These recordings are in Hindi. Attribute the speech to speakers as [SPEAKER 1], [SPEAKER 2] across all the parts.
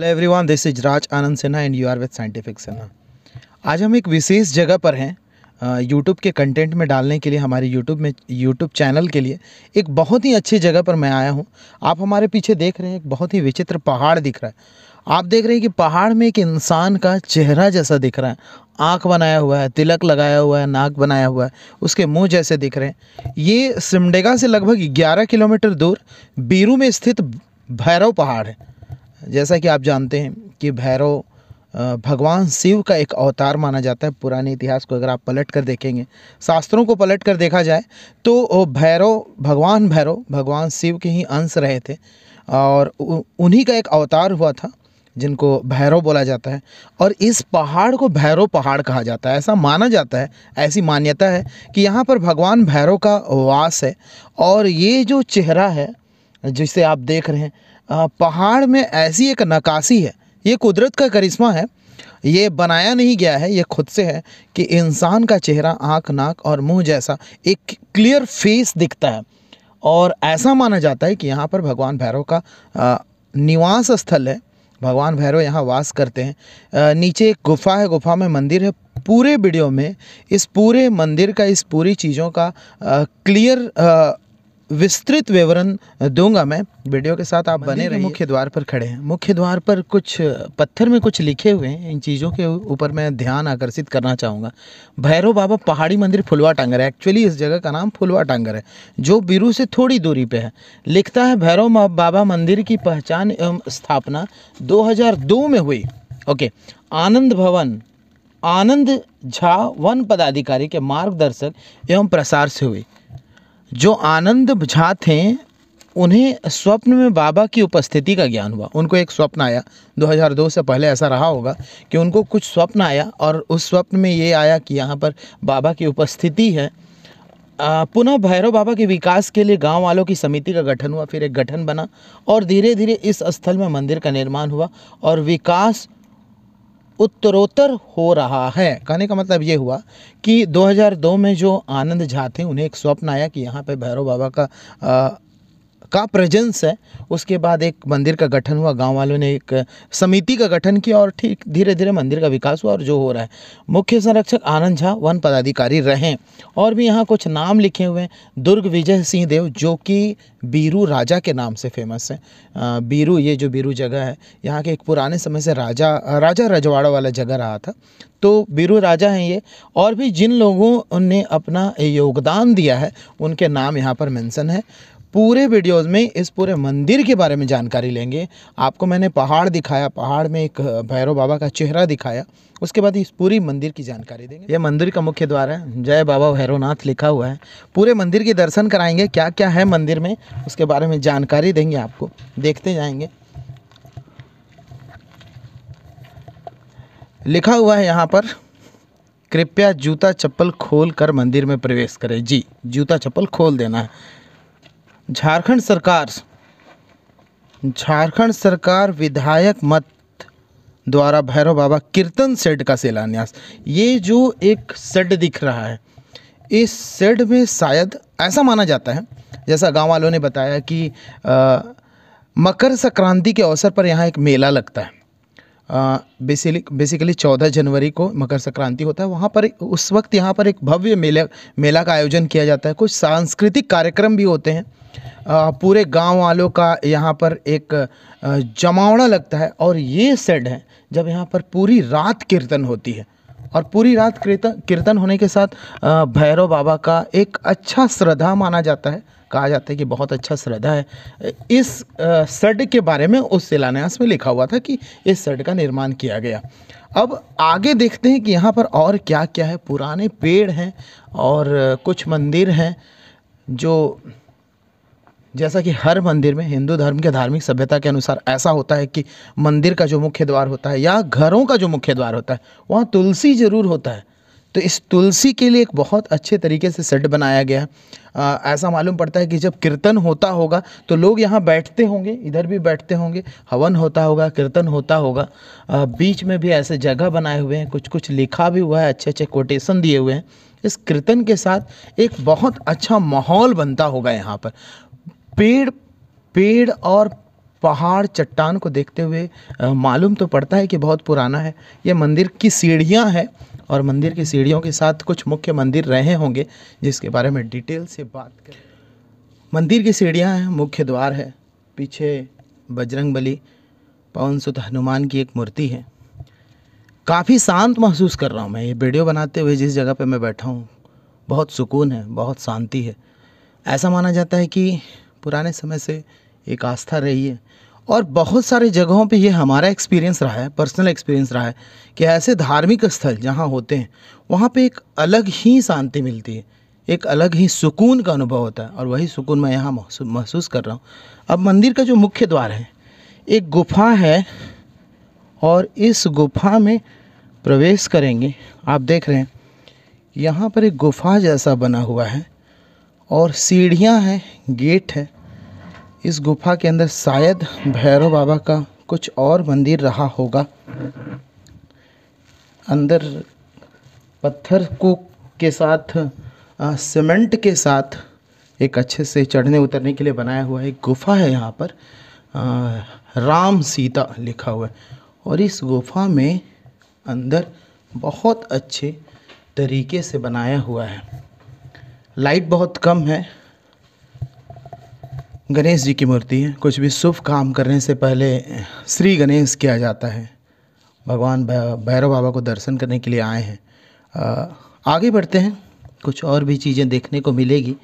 [SPEAKER 1] hello everyone this is Raj Anand Sinha and you are with scientific Sinha आज हम एक विशेष जगह पर हैं यूट्यूब के कंटेंट में डालने के लिए हमारे यूट्यूब में यूट्यूब चैनल के लिए एक बहुत ही अच्छी जगह पर मैं आया हूं आप हमारे पीछे देख रहे हैं एक बहुत ही विचित्र पहाड़ दिख रहा है आप देख रहे हैं कि पहाड़ में एक इंसान का चेहरा जैसा दिख रहा है आँख बनाया हुआ है तिलक लगाया हुआ है नाक बनाया हुआ है उसके मुँह जैसे दिख रहे हैं ये सिमडेगा से लगभग ग्यारह किलोमीटर दूर बीरू में स्थित भैरव पहाड़ है जैसा कि आप जानते हैं कि भैरव भगवान शिव का एक अवतार माना जाता है पुराने इतिहास को अगर आप पलट कर देखेंगे शास्त्रों को पलट कर देखा जाए तो भैरव भगवान भैरव भगवान शिव के ही अंश रहे थे और उन्हीं का एक अवतार हुआ था जिनको भैरव बोला जाता है और इस पहाड़ को भैरव पहाड़ कहा जाता है ऐसा माना जाता है ऐसी मान्यता है कि यहाँ पर भगवान भैरव का वास है और ये जो चेहरा है जिसे आप देख रहे हैं पहाड़ में ऐसी एक नकासी है ये कुदरत का करिश्मा है ये बनाया नहीं गया है ये खुद से है कि इंसान का चेहरा आँख नाक और मुंह जैसा एक क्लियर फेस दिखता है और ऐसा माना जाता है कि यहाँ पर भगवान भैरव का निवास स्थल है भगवान भैरव यहाँ वास करते हैं नीचे एक गुफा है गुफा में मंदिर है पूरे वीडियो में इस पूरे मंदिर का इस पूरी चीज़ों का आ, क्लियर विस्तृत विवरण दूंगा मैं वीडियो के साथ आप बने रहिए मुख्य द्वार पर खड़े हैं मुख्य द्वार पर कुछ पत्थर में कुछ लिखे हुए हैं इन चीज़ों के ऊपर मैं ध्यान आकर्षित करना चाहूँगा भैरव बाबा पहाड़ी मंदिर फुलवा टांगर है एक्चुअली इस जगह का नाम फुलवा टांगर है जो बिरू से थोड़ी दूरी पर है लिखता है भैरव बाबा मंदिर की पहचान एवं स्थापना दो में हुई ओके आनंद भवन आनंद झा वन पदाधिकारी के मार्गदर्शक एवं प्रसार से हुई जो आनंद झा थे उन्हें स्वप्न में बाबा की उपस्थिति का ज्ञान हुआ उनको एक स्वप्न आया 2002 से पहले ऐसा रहा होगा कि उनको कुछ स्वप्न आया और उस स्वप्न में ये आया कि यहाँ पर बाबा की उपस्थिति है पुनः भैरव बाबा के विकास के लिए गांव वालों की समिति का गठन हुआ फिर एक गठन बना और धीरे धीरे इस स्थल में मंदिर का निर्माण हुआ और विकास उत्तरोत्तर हो रहा है कहने का मतलब ये हुआ कि 2002 में जो आनंद झा थे उन्हें एक स्वप्न आया कि यहाँ पे भैरव बाबा का का प्रेजेंस है उसके बाद एक मंदिर का गठन हुआ गांव वालों ने एक समिति का गठन किया और ठीक धीरे धीरे मंदिर का विकास हुआ और जो हो रहा है मुख्य संरक्षक आनंद झा वन पदाधिकारी रहे और भी यहाँ कुछ नाम लिखे हुए हैं दुर्ग विजय सिंह देव जो कि बीरू राजा के नाम से फेमस है बीरू ये जो बीरू जगह है यहाँ के एक पुराने समय से राजा राजा रजवाड़ा वाला जगह रहा था तो वीरू राजा हैं ये और भी जिन लोगों ने अपना योगदान दिया है उनके नाम यहाँ पर मेंशन है पूरे वीडियोस में इस पूरे मंदिर के बारे में जानकारी लेंगे आपको मैंने पहाड़ दिखाया पहाड़ में एक भैरव बाबा का चेहरा दिखाया उसके बाद इस पूरी मंदिर की जानकारी देंगे यह मंदिर का मुख्य द्वार है जय बाबा भैरवनाथ लिखा हुआ है पूरे मंदिर के दर्शन कराएंगे क्या क्या है मंदिर में उसके बारे में जानकारी देंगे आपको देखते जाएंगे लिखा हुआ है यहाँ पर कृपया जूता चप्पल खोल कर मंदिर में प्रवेश करें जी जूता चप्पल खोल देना है झारखंड सरकार झारखंड सरकार विधायक मत द्वारा भैरव बाबा कीर्तन सेड का शिलान्यास ये जो एक सेड दिख रहा है इस सेड में शायद ऐसा माना जाता है जैसा गांव वालों ने बताया कि आ, मकर संक्रांति के अवसर पर यहाँ एक मेला लगता है बेसिक बेसिकली चौदह जनवरी को मकर संक्रांति होता है वहाँ पर उस वक्त यहाँ पर एक भव्य मेला मेला का आयोजन किया जाता है कुछ सांस्कृतिक कार्यक्रम भी होते हैं पूरे गांव वालों का यहाँ पर एक जमावड़ा लगता है और ये सेड है जब यहाँ पर पूरी रात कीर्तन होती है और पूरी रात कीर्तन कीर्तन होने के साथ भैरव बाबा का एक अच्छा श्रद्धा माना जाता है कहा जाता है कि बहुत अच्छा श्रद्धा है इस सड के बारे में उस शिलान्यास में लिखा हुआ था कि इस सड का निर्माण किया गया अब आगे देखते हैं कि यहाँ पर और क्या क्या है पुराने पेड़ हैं और कुछ मंदिर हैं जो जैसा कि हर मंदिर में हिंदू धर्म के धार्मिक सभ्यता के अनुसार ऐसा होता है कि मंदिर का जो मुख्य द्वार होता है या घरों का जो मुख्य द्वार होता है वहाँ तुलसी जरूर होता है तो इस तुलसी के लिए एक बहुत अच्छे तरीके से सेट बनाया गया है ऐसा मालूम पड़ता है कि जब कीर्तन होता होगा तो लोग यहाँ बैठते होंगे इधर भी बैठते होंगे हवन होता होगा कीर्तन होता होगा आ, बीच में भी ऐसे जगह बनाए हुए हैं कुछ कुछ लिखा भी हुआ है अच्छे अच्छे कोटेशन दिए हुए हैं इस कीर्तन के साथ एक बहुत अच्छा माहौल बनता होगा यहाँ पर पेड़ पेड़ और पहाड़ चट्टान को देखते हुए मालूम तो पड़ता है कि बहुत पुराना है ये मंदिर की सीढ़ियाँ हैं और मंदिर की सीढ़ियों के साथ कुछ मुख्य मंदिर रहे होंगे जिसके बारे में डिटेल से बात करें मंदिर की सीढ़ियाँ हैं मुख्य द्वार है पीछे बजरंग बली पवन सुत हनुमान की एक मूर्ति है काफ़ी शांत महसूस कर रहा हूँ मैं ये वीडियो बनाते हुए जिस जगह पे मैं बैठा हूँ बहुत सुकून है बहुत शांति है ऐसा माना जाता है कि पुराने समय से एक आस्था रही है और बहुत सारे जगहों पे ये हमारा एक्सपीरियंस रहा है पर्सनल एक्सपीरियंस रहा है कि ऐसे धार्मिक स्थल जहाँ होते हैं वहाँ पे एक अलग ही शांति मिलती है एक अलग ही सुकून का अनुभव होता है और वही सुकून मैं यहाँ महसूस कर रहा हूँ अब मंदिर का जो मुख्य द्वार है एक गुफा है और इस गुफा में प्रवेश करेंगे आप देख रहे हैं यहाँ पर एक गुफा जैसा बना हुआ है और सीढ़ियाँ हैं गेट है इस गुफा के अंदर शायद भैरव बाबा का कुछ और मंदिर रहा होगा अंदर पत्थर को के साथ सीमेंट के साथ एक अच्छे से चढ़ने उतरने के लिए बनाया हुआ एक गुफा है यहाँ पर आ, राम सीता लिखा हुआ है और इस गुफा में अंदर बहुत अच्छे तरीके से बनाया हुआ है लाइट बहुत कम है गणेश जी की मूर्ति है कुछ भी शुभ काम करने से पहले श्री गणेश किया जाता है भगवान भैरव बाबा को दर्शन करने के लिए आए हैं आगे बढ़ते हैं कुछ और भी चीज़ें देखने को मिलेगी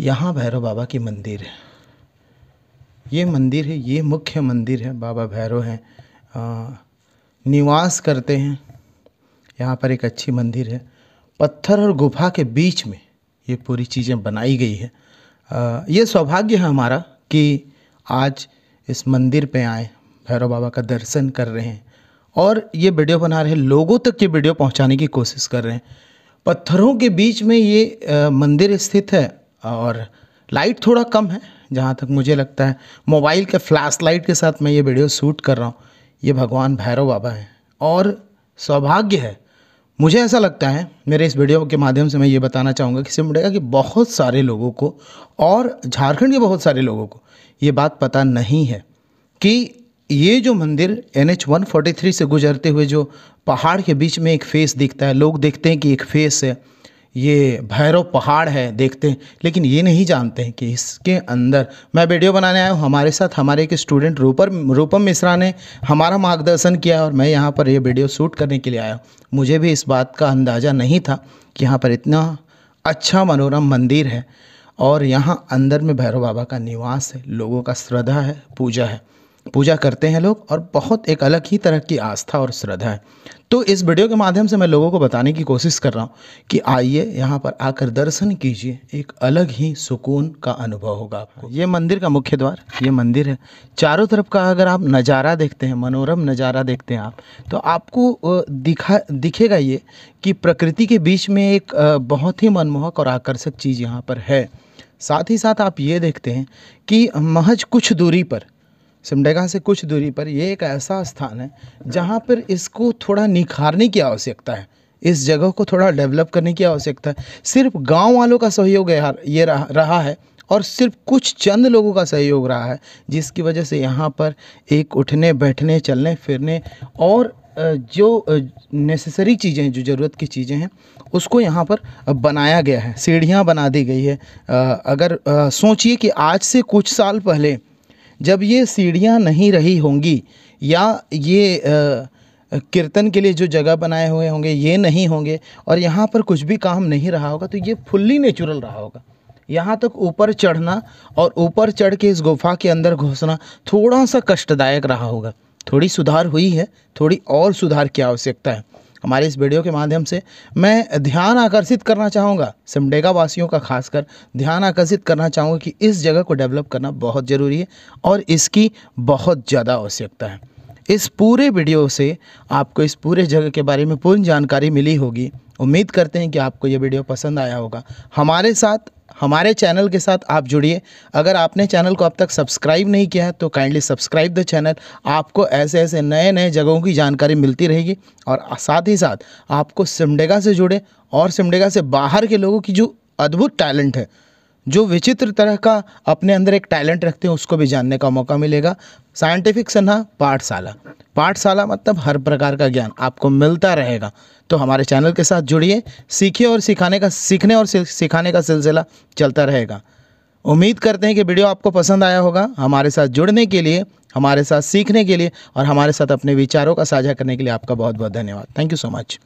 [SPEAKER 1] यहाँ भैरव बाबा की मंदिर है ये मंदिर है ये मुख्य मंदिर है बाबा भैरव हैं निवास करते हैं यहाँ पर एक अच्छी मंदिर है पत्थर और गुफा के बीच में ये पूरी चीज़ें बनाई गई है ये सौभाग्य है हमारा कि आज इस मंदिर पे आए भैरव बाबा का दर्शन कर रहे हैं और ये वीडियो बना रहे हैं लोगों तक ये वीडियो पहुंचाने की कोशिश कर रहे हैं पत्थरों के बीच में ये मंदिर स्थित है और लाइट थोड़ा कम है जहाँ तक मुझे लगता है मोबाइल के फ्लैश लाइट के साथ मैं ये वीडियो शूट कर रहा हूँ ये भगवान भैरव बाबा हैं और सौभाग्य है मुझे ऐसा लगता है मेरे इस वीडियो के माध्यम से मैं ये बताना चाहूँगा कि सिमडेगा के बहुत सारे लोगों को और झारखंड के बहुत सारे लोगों को ये बात पता नहीं है कि ये जो मंदिर N H one forty three से गुजरते हुए जो पहाड़ के बीच में एक फेस दिखता है लोग देखते हैं कि एक फेस है ये भैरव पहाड़ है देखते हैं लेकिन ये नहीं जानते हैं कि इसके अंदर मैं वीडियो बनाने आया हूँ हमारे साथ हमारे एक स्टूडेंट रूपर रूपम मिश्रा ने हमारा मार्गदर्शन किया और मैं यहाँ पर ये वीडियो शूट करने के लिए आया हूँ मुझे भी इस बात का अंदाज़ा नहीं था कि यहाँ पर इतना अच्छा मनोरम मंदिर है और यहाँ अंदर में भैरव बाबा का निवास है लोगों का श्रद्धा है पूजा है पूजा करते हैं लोग और बहुत एक अलग ही तरह की आस्था और श्रद्धा है तो इस वीडियो के माध्यम से मैं लोगों को बताने की कोशिश कर रहा हूँ कि आइए यहाँ पर आकर दर्शन कीजिए एक अलग ही सुकून का अनुभव होगा आपको ये मंदिर का मुख्य द्वार ये मंदिर है चारों तरफ का अगर आप नज़ारा देखते हैं मनोरम नज़ारा देखते हैं आप तो आपको दिखा दिखेगा ये कि प्रकृति के बीच में एक बहुत ही मनमोहक और आकर्षक चीज़ यहाँ पर है साथ ही साथ आप ये देखते हैं कि महज कुछ दूरी पर सिमडेगा से कुछ दूरी पर यह एक ऐसा स्थान है जहाँ पर इसको थोड़ा निखारने की आवश्यकता है इस जगह को थोड़ा डेवलप करने की आवश्यकता है सिर्फ गांव वालों का सहयोग ये रहा, रहा है और सिर्फ कुछ चंद लोगों का सहयोग रहा है जिसकी वजह से यहाँ पर एक उठने बैठने चलने फिरने और जो नेसेसरी चीज़ें जो ज़रूरत की चीज़ें हैं उसको यहाँ पर बनाया गया है सीढ़ियाँ बना दी गई है अगर सोचिए कि आज से कुछ साल पहले जब ये सीढ़ियाँ नहीं रही होंगी या ये कीर्तन के लिए जो जगह बनाए हुए होंगे ये नहीं होंगे और यहाँ पर कुछ भी काम नहीं रहा होगा तो ये फुल्ली नेचुरल रहा होगा यहाँ तक ऊपर चढ़ना और ऊपर चढ़ के इस गुफा के अंदर घुसना थोड़ा सा कष्टदायक रहा होगा थोड़ी सुधार हुई है थोड़ी और सुधार की आवश्यकता है हमारे इस वीडियो के माध्यम से मैं ध्यान आकर्षित करना चाहूँगा सिमडेगा वासियों का खासकर ध्यान आकर्षित करना चाहूँगा कि इस जगह को डेवलप करना बहुत ज़रूरी है और इसकी बहुत ज़्यादा आवश्यकता है इस पूरे वीडियो से आपको इस पूरे जगह के बारे में पूर्ण जानकारी मिली होगी उम्मीद करते हैं कि आपको ये वीडियो पसंद आया होगा हमारे साथ हमारे चैनल के साथ आप जुड़िए अगर आपने चैनल को अब तक सब्सक्राइब नहीं किया है तो काइंडली सब्सक्राइब द चैनल आपको ऐसे ऐसे नए नए जगहों की जानकारी मिलती रहेगी और साथ ही साथ आपको सिमडेगा से जुड़े और सिमडेगा से बाहर के लोगों की जो अद्भुत टैलेंट है जो विचित्र तरह का अपने अंदर एक टैलेंट रखते हैं उसको भी जानने का मौका मिलेगा साइंटिफिक सन्हा पाठशाला पाठशाला मतलब हर प्रकार का ज्ञान आपको मिलता रहेगा तो हमारे चैनल के साथ जुड़िए सीखिए और सिखाने का सीखने और सिखाने का सिलसिला चलता रहेगा उम्मीद करते हैं कि वीडियो आपको पसंद आया होगा हमारे साथ जुड़ने के लिए हमारे साथ सीखने के लिए और हमारे साथ अपने विचारों का साझा करने के लिए आपका बहुत बहुत धन्यवाद थैंक यू सो मच